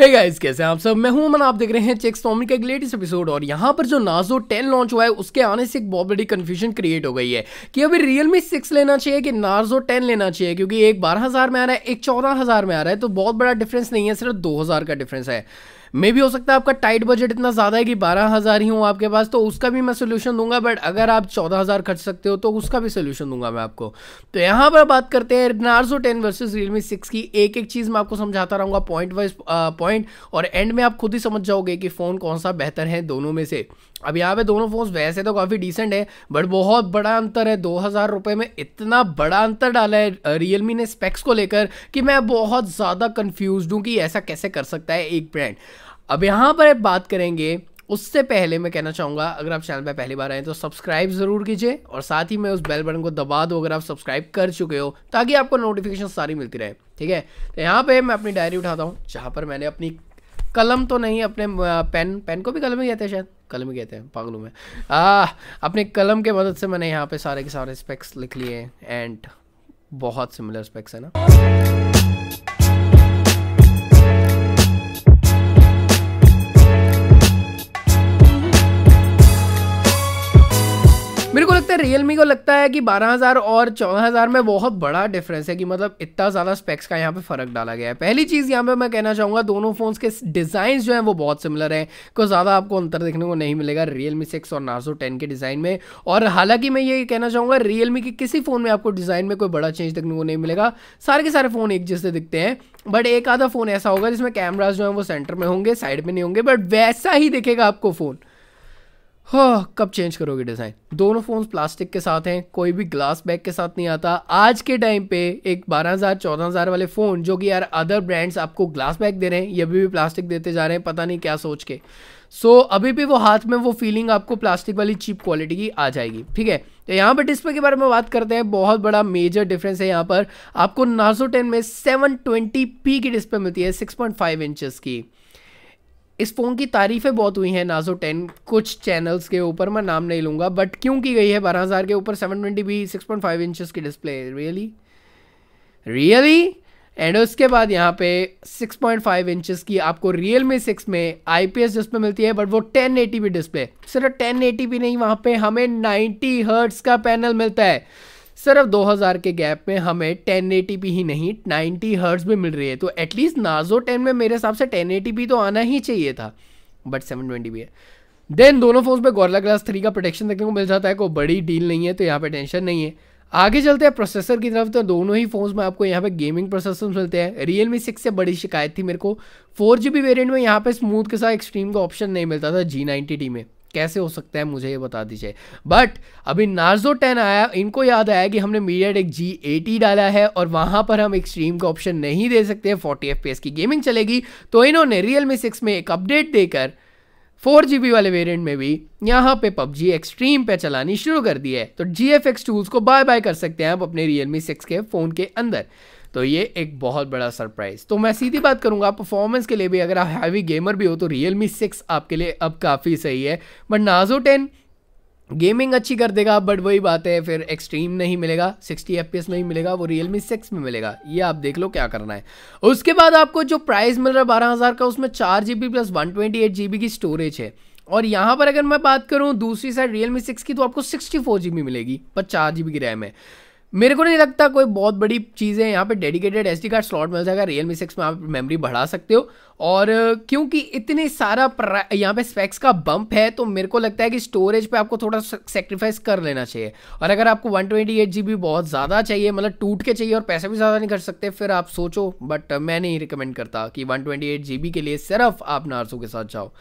hey guys कैसे हैं आप सब मैं हूं अमन आप देख रहे हैं चेक स्टॉमी का एक लेटेस्ट एपिसोड और यहां पर जो नाजो 10 लॉन्च हुआ है उसके आने से एक बहुत बड़ी कन्फ्यूजन क्रिएट हो गई है कि अभी रियल मी सिक्स लेना चाहिए कि नार्जो 10 लेना चाहिए क्योंकि एक बारह हज़ार में आ रहा है एक चौदह हज़ार में आ रहा है तो बहुत बड़ा डिफरेंस नहीं है सिर्फ दो हज़ार का डिफरेंस है मे भी हो सकता है आपका टाइट बजट इतना ज़्यादा है कि बारह हज़ार ही हूं आपके पास तो उसका भी मैं सोल्यूशन दूंगा बट अगर आप चौदह हज़ार खर्च सकते हो तो उसका भी सोल्यूशन दूंगा मैं आपको तो यहाँ पर बात करते हैं Narzo ten versus Realme six की एक एक चीज़ मैं आपको समझाता रहूँगा पॉइंट वाइज पॉइंट और एंड में आप खुद ही समझ जाओगे कि फ़ोन कौन सा बेहतर है दोनों में से अब यहाँ पे दोनों फ़ोन्स वैसे तो काफ़ी डिसेंट है बट बहुत बड़ा अंतर है दो हज़ार रुपये में इतना बड़ा अंतर डाला है रियलमी ने स्पेक्स को लेकर कि मैं बहुत ज़्यादा कन्फ्यूज हूँ कि ऐसा कैसे कर सकता है एक ब्रांड अब यहाँ पर बात करेंगे उससे पहले मैं कहना चाहूँगा अगर आप चैनल पर पहली बार आए तो सब्सक्राइब ज़रूर कीजिए और साथ ही मैं उस बेल बटन को दबा दो अगर आप सब्सक्राइब कर चुके हो ताकि आपको नोटिफिकेशन सारी मिलती रहे ठीक है तो यहाँ पे मैं अपनी डायरी उठाता हूँ जहाँ पर मैंने अपनी कलम तो नहीं अपने पेन पेन को भी कलम ही कहते हैं शायद कलम ही कहते हैं पागलों में आ, अपने कलम के मदद से मैंने यहाँ पे सारे के सारे स्पेक्स लिख लिए एंड बहुत सिमिलर स्पेक्स है ना लगता तो रियलमी को लगता है कि 12000 और 14000 में बहुत बड़ा डिफरेंस है कि मतलब इतना ज़्यादा स्पेक्स का यहाँ पे फ़र्क डाला गया है पहली चीज़ यहाँ पे मैं कहना चाहूँगा दोनों फ़ोन्स के डिज़ाइन जो हैं वो बहुत सिमिलर हैं कोई ज़्यादा आपको अंतर देखने को नहीं मिलेगा रियल मी सिक्स और नार्जो टेन के डिज़ाइन में और हालांकि मैं ये कहना चाहूँगा रियलमी के किसी फ़ोन में आपको डिज़ाइन में कोई बड़ा चेंज देखने को नहीं मिलेगा सारे के सारे फ़ोन एक जैसे दिखते हैं बट एक आधा फ़ोन ऐसा होगा जिसमें कैमराज जो हैं वो सेंटर में होंगे साइड में नहीं होंगे बट वैसा ही दिखेगा आपको फ़ोन हाँ कब चेंज करोगे डिज़ाइन दोनों फ़ोन्स प्लास्टिक के साथ हैं कोई भी ग्लास बैग के साथ नहीं आता आज के टाइम पे एक 12000 14000 वाले फ़ोन जो कि यार अदर ब्रांड्स आपको ग्लास बैग दे रहे हैं ये भी, भी प्लास्टिक देते जा रहे हैं पता नहीं क्या सोच के सो so, अभी भी वो हाथ में वो फीलिंग आपको प्लास्टिक वाली चीप क्वालिटी की आ जाएगी ठीक है तो यहाँ पर डिस्प्ले के बारे में बात करते हैं बहुत बड़ा मेजर डिफरेंस है यहाँ पर आपको नाजो टेन में सेवन ट्वेंटी पी की डिस्प्ले मिलती है सिक्स पॉइंट फाइव इंचज़ की इस फ़ोन की तारीफ़ें बहुत हुई हैं नाजो टेन कुछ चैनल्स के ऊपर मैं नाम नहीं लूँगा बट क्यों की गई है बारह हज़ार के ऊपर सेवन ट्वेंटी भी सिक्स पॉइंट फाइव इंचज़ की डिस्प्ले रियली रियली एंड उसके बाद यहाँ पे सिक्स पॉइंट फाइव इंचज की आपको रियल में सिक्स में एस डिस्प्ले मिलती है बट वो टेन बी डिस्प्ले सिर्फ टेन बी नहीं वहाँ पे हमें नाइन्टी हर्ट्स का पैनल मिलता है सिर्फ 2000 के गैप में हमें टेन ही नहीं 90 हर्ट्स भी मिल रही है तो एटलीस्ट नाजो 10 में मेरे हिसाब से टेन तो आना ही चाहिए था बट 720p है देन दोनों फोन्स पे गोरला ग्लास थ्री का प्रोटेक्शन देखने को मिल जाता है कोई बड़ी डील नहीं है तो यहाँ पे टेंशन नहीं है आगे चलते हैं प्रोसेसर की तरफ तो दोनों ही फोन्स में आपको यहाँ पे गेमिंग प्रोसेसर मिलते हैं रियल मी सिक्स से बड़ी शिकायत थी मेरे को फोर जी बी वेरियंट में यहाँ पे स्मूथ के साथ एक्सट्रीम का ऑप्शन नहीं मिलता था जी नाइन्टी टी में कैसे हो सकता है मुझे ये बता दीजिए बट अभी नार्जो टेन आया इनको याद आया कि हमने मीडिया टेक जी एटी डाला है और वहाँ पर हम एक्सट्रीम का ऑप्शन नहीं दे सकते फोर्टी एफ की गेमिंग चलेगी तो इन्होंने रियल मी सिक्स में एक अपडेट देकर फोर जी वाले वेरियंट में भी यहाँ पे पबजी एक्सट्रीम पे चलानी शुरू कर दी है तो जी एफ टूल्स को बाय बाय कर सकते हैं आप अपने रियल मी सिक्स के फ़ोन के अंदर तो ये एक बहुत बड़ा सरप्राइज़ तो मैं सीधी बात करूँगा परफॉर्मेंस के लिए भी अगर आप हैवी गेमर भी हो तो रियल मी सिक्स आपके लिए अब काफ़ी सही है बट नाजो टेन गेमिंग अच्छी कर देगा बट वही बात है फिर एक्सट्रीम नहीं मिलेगा 60 एफ नहीं मिलेगा वो रियल मी सिक्स में मिलेगा ये आप देख लो क्या करना है उसके बाद आपको जो प्राइस मिल रहा है बारह हज़ार का उसमें चार G plus one twenty eight G B की स्टोरेज है और यहाँ पर अगर मैं बात करूँ दूसरी साइड रियल मी सिक्स की तो आपको सिक्सटी फोर जी बी मिलेगी पर चार जी बी की रैम है मेरे को नहीं लगता कोई बहुत बड़ी चीज़ है यहाँ पे डेडिकेटेड एस कार्ड स्लॉट मिल जाएगा रियल मी सिक्स में आप मेमोरी बढ़ा सकते हो और क्योंकि इतने सारा यहाँ पे स्पेक्स का बम्प है तो मेरे को लगता है कि स्टोरेज पे आपको थोड़ा सेक्रीफाइस कर लेना चाहिए और अगर आपको वन ट्वेंटी बहुत ज़्यादा चाहिए मतलब टूट के चाहिए और पैसे भी ज़्यादा नहीं कर सकते फिर आप सोचो बट मैं नहीं रिकमेंड करता कि वन ट्वेंटी के लिए सिर्फ आप नारसो के साथ जाओ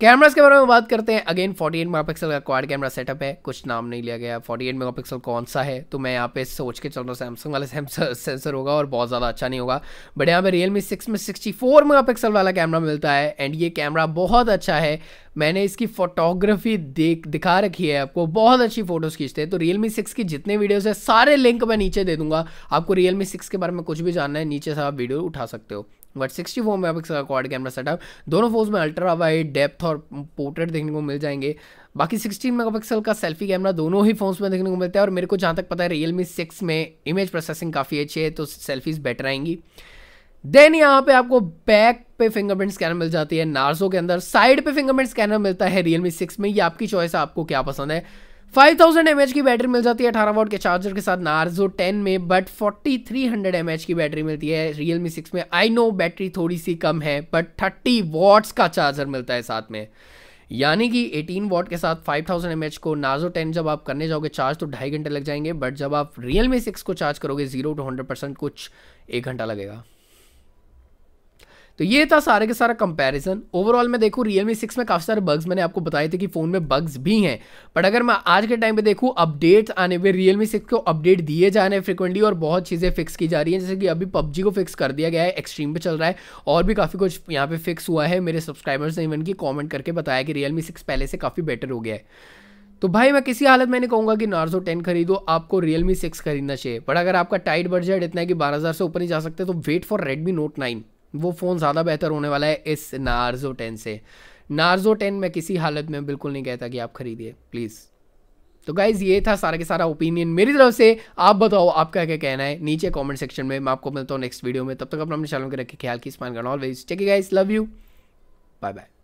कैमरास के बारे में बात करते हैं अगेन 48 मेगापिक्सल का क्वाड कैमरा सेटअप है कुछ नाम नहीं लिया गया 48 मेगापिक्सल कौन सा है तो मैं यहाँ पे सोच के चल रहा हूँ सैमसंग वाला सेंसर होगा और बहुत ज़्यादा अच्छा नहीं होगा बट यहाँ पे रियलमी सिक्स में 64 मेगापिक्सल वाला कैमरा मिलता है एंड ये कैमरा बहुत अच्छा है मैंने इसकी फोटोग्राफी देख दिखा रखी है आपको बहुत अच्छी फोटोज़ खींचते हैं तो मी सिक्स की जितने वीडियोज़ है सारे लिंक मैं नीचे दे दूंगा आपको रियलमी सिक्स के बारे में कुछ भी जानना है नीचे से आप वीडियो उठा सकते हो but sixty four megapixel का क्वाड कैमरा सेटअप दोनों फोन्स में अल्ट्रा वाइड डेप्थ और पोर्ट्रेट देखने को मिल जाएंगे बाकी सिक्सटीन मेगापिक्सल का सेल्फी कैमरा दोनों ही फोन्स में देखने को मिलता है और मेरे को जहाँ तक पता है रियलमी सिक्स में इमेज प्रोसेसिंग काफ़ी अच्छी है तो सेल्फीज बेटर आएंगी देन यहाँ पे आपको बैक पे फिंगरप्रिंट स्कैनर मिल जाती है नार्सो के अंदर साइड पे फिंगरप्रिंट स्कैनर मिलता है रियलमी सिक्स में ये आपकी चॉइस है आपको क्या पसंद है फाइव थाउजेंड एम की बैटरी मिल जाती है अठारह वोट के चार्जर के साथ नार्जो टेन में बट थ्री हंड्रेड एम की बैटरी मिलती है रियल मी सिक्स में आई नो बैटरी थोड़ी सी कम है बट थर्टी वॉट्स का चार्जर मिलता है साथ में यानी कि 18 वॉट के साथ 5000 थाउजेंड को नाजो 10 जब आप करने जाओगे चार्ज तो ढाई घंटे लग जाएंगे बट जब आप रियल मी सिक्स को चार्ज करोगे जीरो टू हंड्रेड परसेंट कुछ एक घंटा लगेगा तो ये था सारे के सारा कंपैरिजन ओवरऑल मैं देखूँ रियलमी सिक्स में काफ़ी सारे बग्स मैंने आपको बताए थे कि फ़ोन में बग्स भी हैं बट अगर मैं आज के टाइम पे देखूँ अपडेट्स आने हुए रियलमी सिक्स को अपडेट दिए जा रहे हैं फ्रिक्वेंटली और बहुत चीज़ें फिक्स की जा रही हैं जैसे कि अभी पबजी को फिक्स कर दिया गया है एक्सट्रीम पर चल रहा है और भी काफ़ी कुछ यहाँ पर फिक्स हुआ है मेरे सब्सक्राइबर्स ने इवन की कॉमेंट करके बताया कि रियलमी सिक्स पहले से काफ़ी बेटर हो गया है तो भाई मैं किसी हालत में नहीं कहूँगा कि नार्जो टेन खरीदो आपको रियलमी सिक्स खरीदना चाहिए बट अगर आपका टाइट बजट इतना है कि बारह हज़ार से ऊपर नहीं जा सकते तो wait for Redmi Note nine वो फ़ोन ज़्यादा बेहतर होने वाला है इस नार्जो टेन से नार्जो टेन मैं किसी हालत में बिल्कुल नहीं कहता कि आप खरीदिए प्लीज़ तो गाइज ये था सारा के सारा ओपिनियन मेरी तरफ से आप बताओ आपका क्या कहना है नीचे कमेंट सेक्शन में मैं आपको मिलता हूँ नेक्स्ट वीडियो में तब तक अपना अपने चैनल के रखे ख्याल की स्पान करना ऑलवेज ठीक है guys love you bye bye